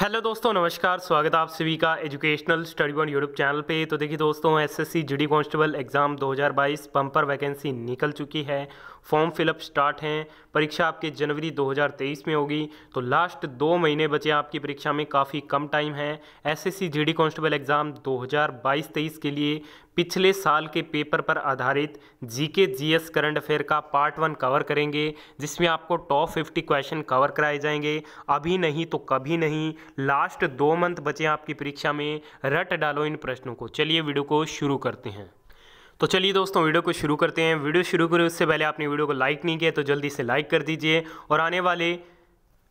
hello दोस्तों नमस्कार स्वागत आप सभी का educational study one YouTube channel पे तो देखिए दोस्तों SSC D constable exam 2022 bumper vacancy निकल चुकी है फॉर्म फिलअप स्टार्ट हैं परीक्षा आपके जनवरी 2023 में होगी तो लास्ट दो महीने बचे आपकी परीक्षा में काफ़ी कम टाइम है एसएससी जीडी कांस्टेबल एग्ज़ाम 2022-23 के लिए पिछले साल के पेपर पर आधारित जीके जीएस करंट अफेयर का पार्ट वन कवर करेंगे जिसमें आपको टॉप फिफ्टी क्वेश्चन कवर कराए जाएंगे अभी नहीं तो कभी नहीं लास्ट दो मंथ बचे आपकी परीक्षा में रट डालो इन प्रश्नों को चलिए वीडियो को शुरू करते हैं तो चलिए दोस्तों वीडियो को शुरू करते हैं वीडियो शुरू करें उससे पहले आपने वीडियो को लाइक नहीं किया तो जल्दी से लाइक कर दीजिए और आने वाले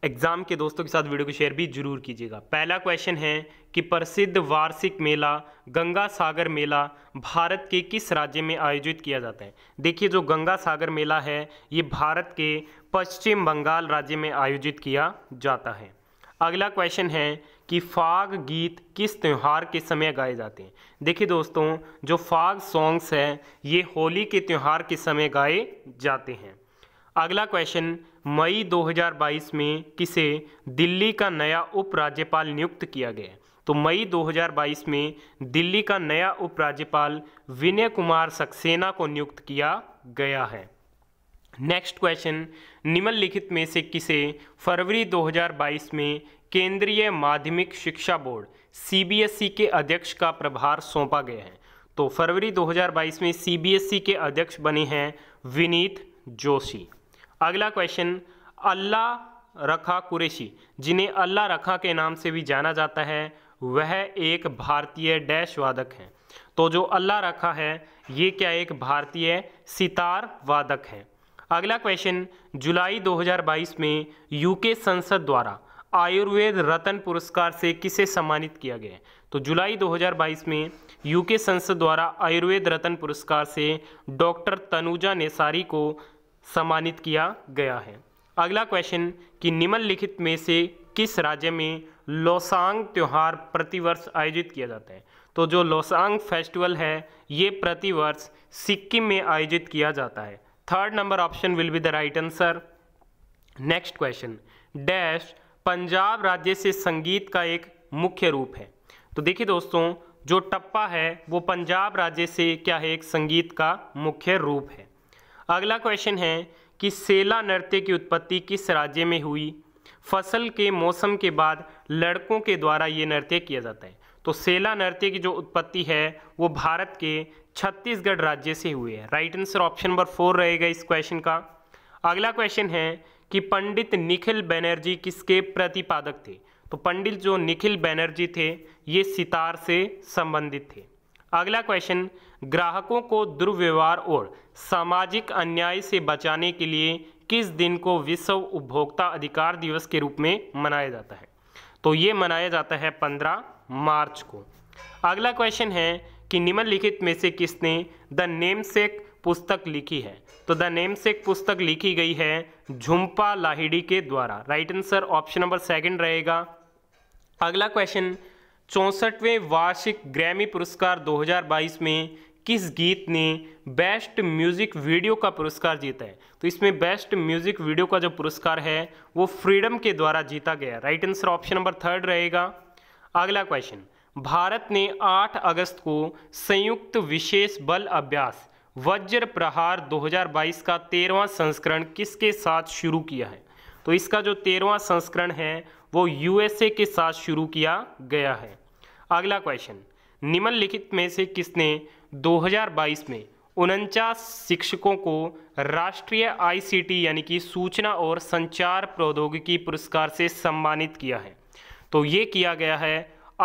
एग्ज़ाम के दोस्तों के साथ वीडियो को शेयर भी जरूर कीजिएगा पहला क्वेश्चन है कि प्रसिद्ध वार्षिक मेला गंगा सागर मेला भारत के किस राज्य में आयोजित किया जाता है देखिए जो गंगा सागर मेला है ये भारत के पश्चिम बंगाल राज्य में आयोजित किया जाता है अगला क्वेश्चन है कि फाग गीत किस त्यौहार के समय गाए जाते हैं देखिए दोस्तों जो फाग सॉन्ग्स हैं ये होली के त्यौहार के समय गाए जाते हैं अगला क्वेश्चन मई 2022 में किसे दिल्ली का नया उपराज्यपाल नियुक्त किया गया तो मई 2022 में दिल्ली का नया उपराज्यपाल विनय कुमार सक्सेना को नियुक्त किया गया है नेक्स्ट क्वेश्चन निम्नलिखित में से किसे फरवरी 2022 में केंद्रीय माध्यमिक शिक्षा बोर्ड सीबीएसई e के अध्यक्ष का प्रभार सौंपा गया है तो फरवरी 2022 में सीबीएसई e के अध्यक्ष बने हैं विनीत जोशी अगला क्वेश्चन अल्लाह रखा कुरेशी जिन्हें अल्लाह रखा के नाम से भी जाना जाता है वह एक भारतीय डैश वादक हैं तो जो अल्लाह रखा है ये क्या एक भारतीय सितार वादक हैं अगला क्वेश्चन जुलाई 2022 में यूके संसद द्वारा आयुर्वेद रतन पुरस्कार से किसे सम्मानित किया गया तो जुलाई 2022 में यूके संसद द्वारा आयुर्वेद रतन पुरस्कार से डॉक्टर तनुजा नेसारी को सम्मानित किया गया है अगला क्वेश्चन कि निम्नलिखित में से किस राज्य में लोसांग त्यौहार प्रतिवर्ष आयोजित किया जाता है तो जो लोसांग फेस्टिवल है ये प्रतिवर्ष सिक्किम में आयोजित किया जाता है third number option will be the right answer next question dash Punjab राज्य से संगीत का एक मुख्य रूप है तो देखिए दोस्तों जो टप्पा है वो पंजाब राज्य से क्या है एक संगीत का मुख्य रूप है अगला क्वेश्चन है कि सेला नृत्य की उत्पत्ति किस राज्य में हुई फसल के मौसम के बाद लड़कों के द्वारा ये नृत्य किया जाता है तो सेला नृत्य की जो उत्पत्ति है वो भारत के छत्तीसगढ़ राज्य से हुई है right answer option number four रहेगा इस क्वेश्चन का अगला क्वेश्चन है कि पंडित निखिल बैनर्जी किसके प्रतिपादक थे तो पंडित जो निखिल बैनर्जी थे ये सितार से संबंधित थे अगला क्वेश्चन ग्राहकों को दुर्व्यवहार और सामाजिक अन्याय से बचाने के लिए किस दिन को विश्व उपभोक्ता अधिकार दिवस के रूप में मनाया जाता है तो ये मनाया जाता है पंद्रह मार्च को अगला क्वेश्चन है कि निम्नलिखित में से किसने द नेम सेक पुस्तक लिखी है तो द नेम सेक पुस्तक लिखी गई है झुम्पा लाहिड़ी के द्वारा right answer option number second रहेगा अगला क्वेश्चन चौंसठवें वार्षिक ग्रैमी पुरस्कार 2022 में किस गीत ने बेस्ट म्यूजिक वीडियो का पुरस्कार जीता है तो इसमें बेस्ट म्यूजिक वीडियो का जो पुरस्कार है वो फ्रीडम के द्वारा जीता गया right answer option number third रहेगा अगला क्वेश्चन भारत ने 8 अगस्त को संयुक्त विशेष बल अभ्यास वज्र प्रहार 2022 का तेरहवां संस्करण किसके साथ शुरू किया है तो इसका जो तेरहवां संस्करण है वो यूएसए के साथ शुरू किया गया है अगला क्वेश्चन निम्नलिखित में से किसने 2022 में उनचास शिक्षकों को राष्ट्रीय आईसीटी यानी कि सूचना और संचार प्रौद्योगिकी पुरस्कार से सम्मानित किया है तो ये किया गया है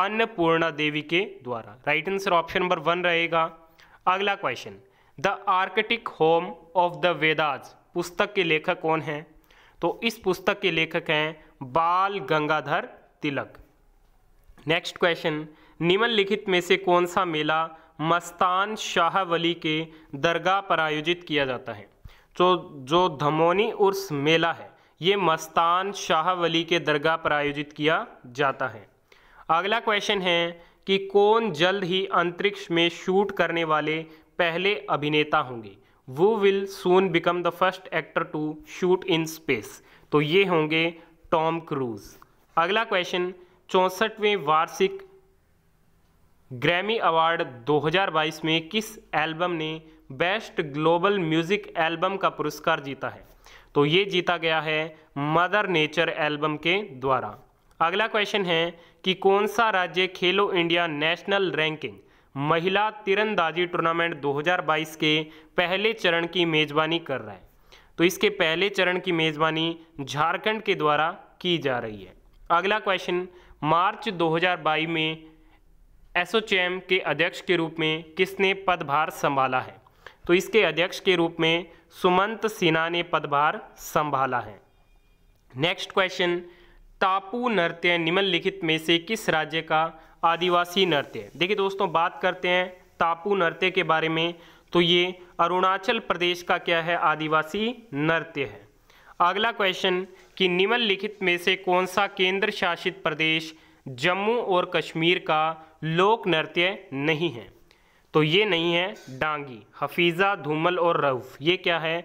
अन्नपूर्णा देवी के द्वारा right answer option number one रहेगा अगला question the Arctic home of the Vedas पुस्तक के लेखक कौन हैं तो इस पुस्तक के लेखक हैं बाल गंगाधर तिलक नेक्स्ट क्वेश्चन निम्नलिखित में से कौन सा मेला मस्तान शाह वली के दरगाह पर आयोजित किया जाता है तो जो धमोनी उर्स मेला है ये मस्तान शाह वली के दरगाह पर आयोजित किया जाता है अगला क्वेश्चन है कि कौन जल्द ही अंतरिक्ष में शूट करने वाले पहले अभिनेता होंगे वो will soon become the first actor to shoot in space तो ये होंगे टॉम क्रूज अगला क्वेश्चन चौंसठवें वार्षिक ग्रैमी अवार्ड 2022 में किस एल्बम ने बेस्ट ग्लोबल म्यूजिक एल्बम का पुरस्कार जीता है तो ये जीता गया है मदर नेचर एल्बम के द्वारा अगला क्वेश्चन है कि कौन सा राज्य खेलो इंडिया नेशनल रैंकिंग महिला तिरंदाजी टूर्नामेंट 2022 के पहले चरण की मेज़बानी कर रहा है तो इसके पहले चरण की मेज़बानी झारखंड के द्वारा की जा रही है अगला क्वेश्चन मार्च 2022 में एसोचैम के अध्यक्ष के रूप में किसने पदभार संभाला है तो इसके अध्यक्ष के रूप में सुमंत सिन्हा ने पदभार संभाला है नेक्स्ट क्वेश्चन टापू नृत्य निम्नलिखित में से किस राज्य का आदिवासी नृत्य देखिए दोस्तों बात करते हैं टापू नृत्य के बारे में तो ये अरुणाचल प्रदेश का क्या है आदिवासी नृत्य है अगला क्वेश्चन कि निम्नलिखित में से कौन सा केंद्र शासित प्रदेश जम्मू और कश्मीर का लोक नृत्य नहीं है तो ये नहीं है डांगी हफीज़ा धूमल और रऊफ़ ये क्या है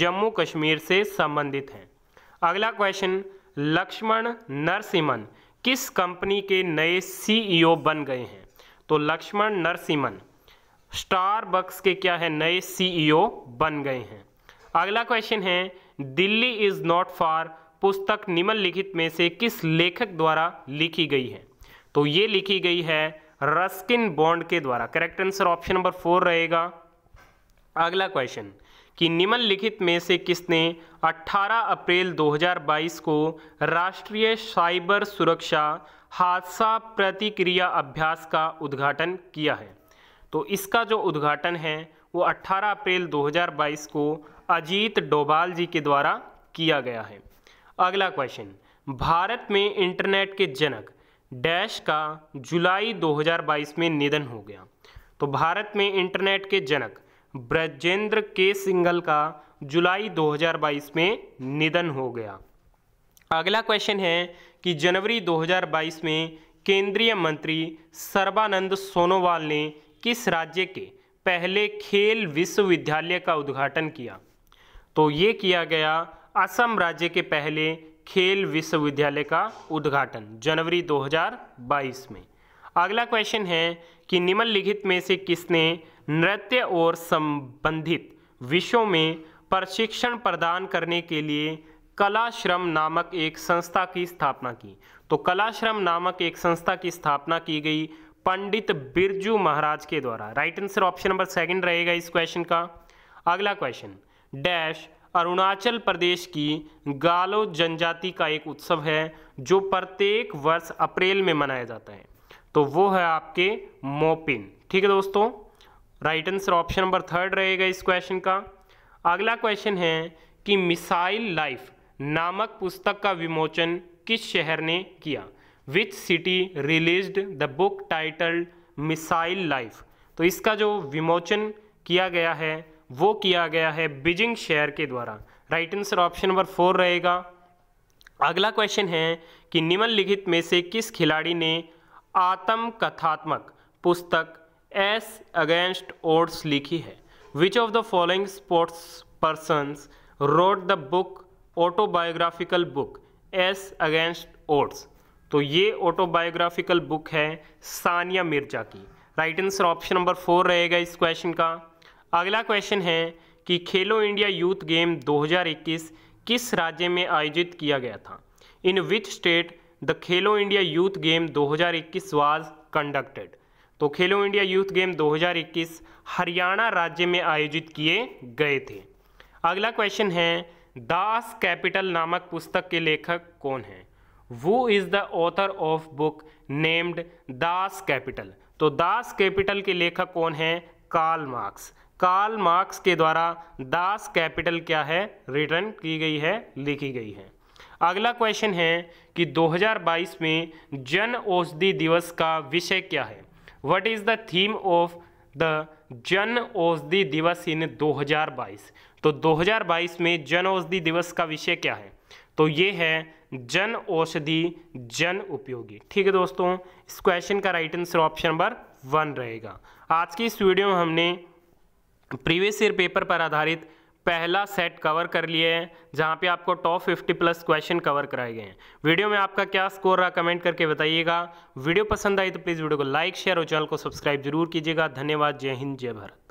जम्मू कश्मीर से संबंधित हैं अगला क्वेश्चन लक्ष्मण नरसिमन किस कंपनी के नए सीईओ e बन गए हैं तो लक्ष्मण नरसिमन स्टारबक्स के क्या है नए सीईओ e बन गए हैं अगला क्वेश्चन है दिल्ली इज़ नॉट फार पुस्तक निम्नलिखित में से किस लेखक द्वारा लिखी गई है तो ये लिखी गई है रस्किन बॉन्ड के द्वारा correct answer option number four रहेगा अगला क्वेश्चन कि निम्नलिखित में से किसने 18 अप्रैल 2022 को राष्ट्रीय साइबर सुरक्षा हादसा प्रतिक्रिया अभ्यास का उद्घाटन किया है तो इसका जो उद्घाटन है वो 18 अप्रैल 2022 को अजीत डोभाल जी के द्वारा किया गया है अगला क्वेश्चन भारत में इंटरनेट के जनक डैश का जुलाई 2022 में निधन हो गया तो भारत में इंटरनेट के जनक ब्रजेंद्र के सिंगल का जुलाई 2022 में निधन हो गया अगला क्वेश्चन है कि जनवरी 2022 में केंद्रीय मंत्री सर्बानंद सोनोवाल ने किस राज्य के पहले खेल विश्वविद्यालय का उद्घाटन किया तो ये किया गया असम राज्य के पहले खेल विश्वविद्यालय का उद्घाटन जनवरी 2022 में अगला क्वेश्चन है कि निम्नलिखित में से किसने नृत्य और संबंधित विषयों में प्रशिक्षण प्रदान करने के लिए कलाश्रम नामक एक संस्था की स्थापना की तो कलाश्रम नामक एक संस्था की स्थापना की गई पंडित बिरजू महाराज के द्वारा right answer option number second रहेगा इस क्वेश्चन का अगला क्वेश्चन डैश अरुणाचल प्रदेश की गालो जनजाति का एक उत्सव है जो प्रत्येक वर्ष अप्रैल में मनाया जाता है तो वो है आपके मोपिन ठीक है दोस्तों right answer option number third रहेगा इस क्वेश्चन का अगला क्वेश्चन है कि मिसाइल लाइफ नामक पुस्तक का विमोचन किस शहर ने किया which city release the book titled missile life तो इसका जो विमोचन किया गया है वो किया गया है बीजिंग शहर के द्वारा right answer option number four रहेगा अगला क्वेश्चन है कि निम्नलिखित में से किस खिलाड़ी ने आत्मकथात्मक पुस्तक एस अगेंस्ट ओड्स लिखी है which of the following sports persons wrote the book autobiographical book as against odds तो ये ऑटोबायोग्राफिकल बुक है सानिया मिर्जा की right answer option number four रहेगा इस क्वेश्चन का अगला क्वेश्चन है कि खेलो इंडिया यूथ गेम 2021 किस राज्य में आयोजित किया गया था in which state the Khelo India youth game 2021 was conducted तो Khelo India youth game 2021 Haryana राज्य में आयोजित किए गए थे अगला क्वेश्चन है दास कैपिटल नामक पुस्तक के लेखक कौन हैं वो is the author of book named Das Kapital तो दास कैपिटल के लेखक कौन हैं कार्ल मार्क्स कार्ल मार्क्स के द्वारा दास कैपिटल क्या है रिटर्न की गई है लिखी गई है अगला क्वेश्चन है कि 2022 में जन औषधि दिवस का विषय क्या है what is the theme of the Jan Aushadhi दिवस इन 2022 तो 2022 में जन औषधि दिवस का विषय क्या है तो ये है जन औषधि जन उपयोगी ठीक है दोस्तों इस क्वेश्चन का right answer option number one रहेगा आज की इस वीडियो में हमने प्रीवियस ईयर पेपर पर आधारित पहला सेट कवर कर लिए हैं जहाँ पे आपको टॉप 50 प्लस क्वेश्चन कवर कराए गए हैं वीडियो में आपका क्या स्कोर रहा कमेंट करके बताइएगा वीडियो पसंद आई तो प्लीज़ वीडियो को लाइक शेयर और चैनल को सब्सक्राइब जरूर कीजिएगा धन्यवाद जय हिंद जय भारत